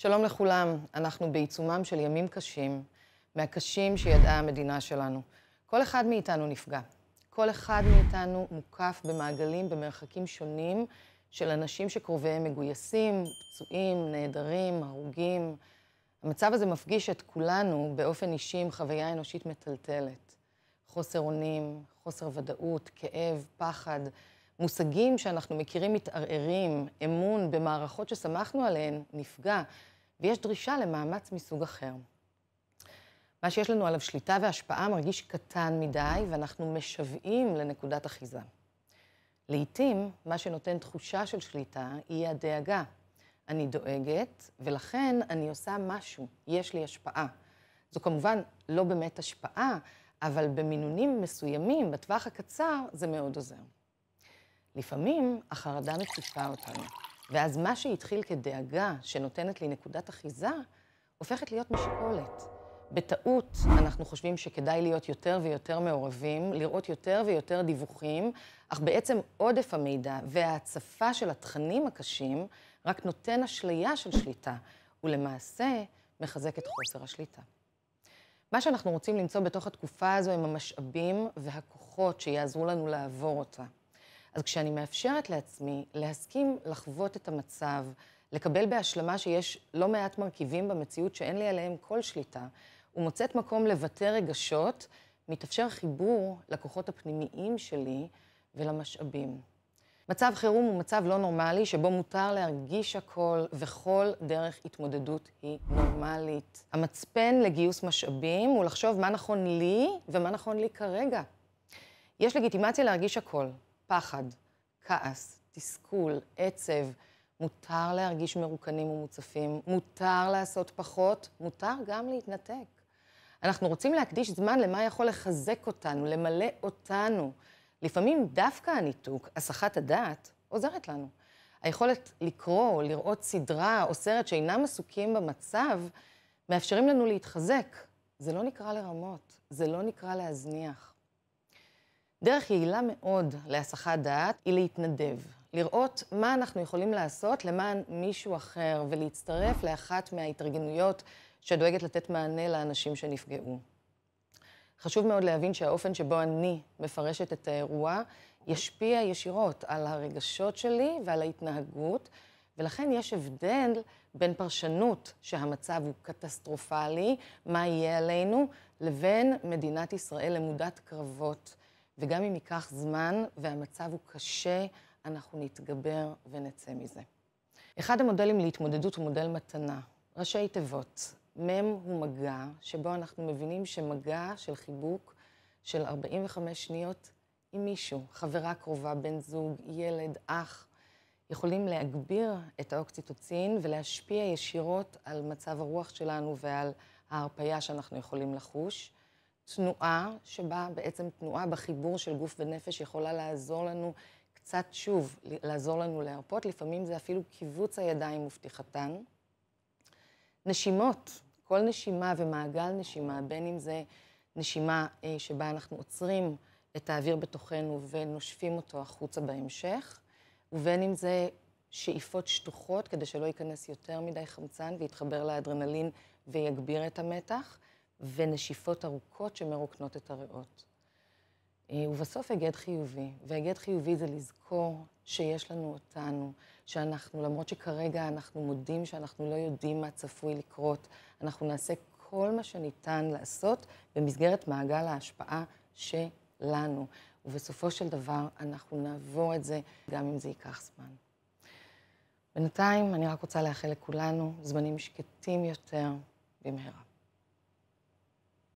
שלום לכולם, אנחנו בעיצומם של ימים קשים, מהקשים שידעה המדינה שלנו. כל אחד מאיתנו נפגע. כל אחד מאיתנו מוקף במעגלים במרחקים שונים של אנשים שקרוביהם מגויסים, פצועים, נעדרים, הרוגים. המצב הזה מפגיש את כולנו באופן אישי עם חוויה אנושית מטלטלת. חוסר אונים, חוסר ודאות, כאב, פחד, מושגים שאנחנו מכירים מתערערים, אמון במערכות שסמכנו עליהן נפגע. ויש דרישה למאמץ מסוג אחר. מה שיש לנו עליו שליטה והשפעה מרגיש קטן מדי, ואנחנו משוועים לנקודת אחיזה. לעתים, מה שנותן תחושה של שליטה היא הדאגה. אני דואגת, ולכן אני עושה משהו, יש לי השפעה. זו כמובן לא באמת השפעה, אבל במינונים מסוימים, בטווח הקצר, זה מאוד עוזר. לפעמים החרדה מציפה אותנו. ואז מה שהתחיל כדאגה שנותנת לי נקודת אחיזה, הופכת להיות משקולת. בטעות אנחנו חושבים שכדאי להיות יותר ויותר מעורבים, לראות יותר ויותר דיווחים, אך בעצם עודף המידע וההצפה של התכנים הקשים רק נותן אשליה של שליטה, ולמעשה מחזק את חוסר השליטה. מה שאנחנו רוצים למצוא בתוך התקופה הזו הם המשאבים והכוחות שיעזרו לנו לעבור אותה. אז כשאני מאפשרת לעצמי להסכים לחוות את המצב, לקבל בהשלמה שיש לא מעט מרכיבים במציאות שאין לי עליהם כל שליטה, ומוצאת מקום לבטא רגשות, מתאפשר חיבור לכוחות הפנימיים שלי ולמשאבים. מצב חירום הוא מצב לא נורמלי, שבו מותר להרגיש הכל, וכל דרך התמודדות היא נורמלית. המצפן לגיוס משאבים הוא לחשוב מה נכון לי ומה נכון לי כרגע. יש לגיטימציה להרגיש הכל, פחד, כעס, תסכול, עצב. מותר להרגיש מרוקנים ומוצפים, מותר לעשות פחות, מותר גם להתנתק. אנחנו רוצים להקדיש זמן למה יכול לחזק אותנו, למלא אותנו. לפעמים דווקא הניתוק, הסחת הדעת, עוזרת לנו. היכולת לקרוא לראות סדרה או סרט שאינם עסוקים במצב, מאפשרים לנו להתחזק. זה לא נקרא לרמות, זה לא נקרא להזניח. דרך יעילה מאוד להסחת דעת היא להתנדב. לראות מה אנחנו יכולים לעשות למען מישהו אחר ולהצטרף לאחת מההתארגנויות שדואגת לתת מענה לאנשים שנפגעו. חשוב מאוד להבין שהאופן שבו אני מפרשת את האירוע ישפיע ישירות על הרגשות שלי ועל ההתנהגות, ולכן יש הבדל בין פרשנות שהמצב הוא קטסטרופלי, מה יהיה עלינו, לבין מדינת ישראל למודת קרבות. וגם אם ייקח זמן והמצב הוא קשה, אנחנו נתגבר ונצא מזה. אחד המודלים להתמודדות הוא מודל מתנה, ראשי תיבות. מ' הוא מגע, שבו אנחנו מבינים שמגע של חיבוק של 45 שניות עם מישהו, חברה קרובה, בן זוג, ילד, אח, יכולים להגביר את האוקציטוצין ולהשפיע ישירות על מצב הרוח שלנו ועל ההרפייה שאנחנו יכולים לחוש. תנועה, שבה בעצם תנועה בחיבור של גוף ונפש יכולה לעזור לנו קצת שוב, לעזור לנו להרפות, לפעמים זה אפילו קיבוץ הידיים ופתיחתן. נשימות, כל נשימה ומעגל נשימה, בין אם זה נשימה אה, שבה אנחנו עוצרים את האוויר בתוכנו ונושפים אותו החוצה בהמשך, ובין אם זה שאיפות שטוחות, כדי שלא ייכנס יותר מדי חמצן ויתחבר לאדרנלין ויגביר את המתח. ונשיפות ארוכות שמרוקנות את הריאות. אה, ובסוף הגד חיובי, והגד חיובי זה לזכור שיש לנו אותנו, שאנחנו, למרות שכרגע אנחנו מודים שאנחנו לא יודעים מה צפוי לקרות, אנחנו נעשה כל מה שניתן לעשות במסגרת מעגל ההשפעה שלנו. ובסופו של דבר אנחנו נעבור את זה, גם אם זה ייקח זמן. בינתיים אני רק רוצה לאחל לכולנו זמנים שקטים יותר במהרה.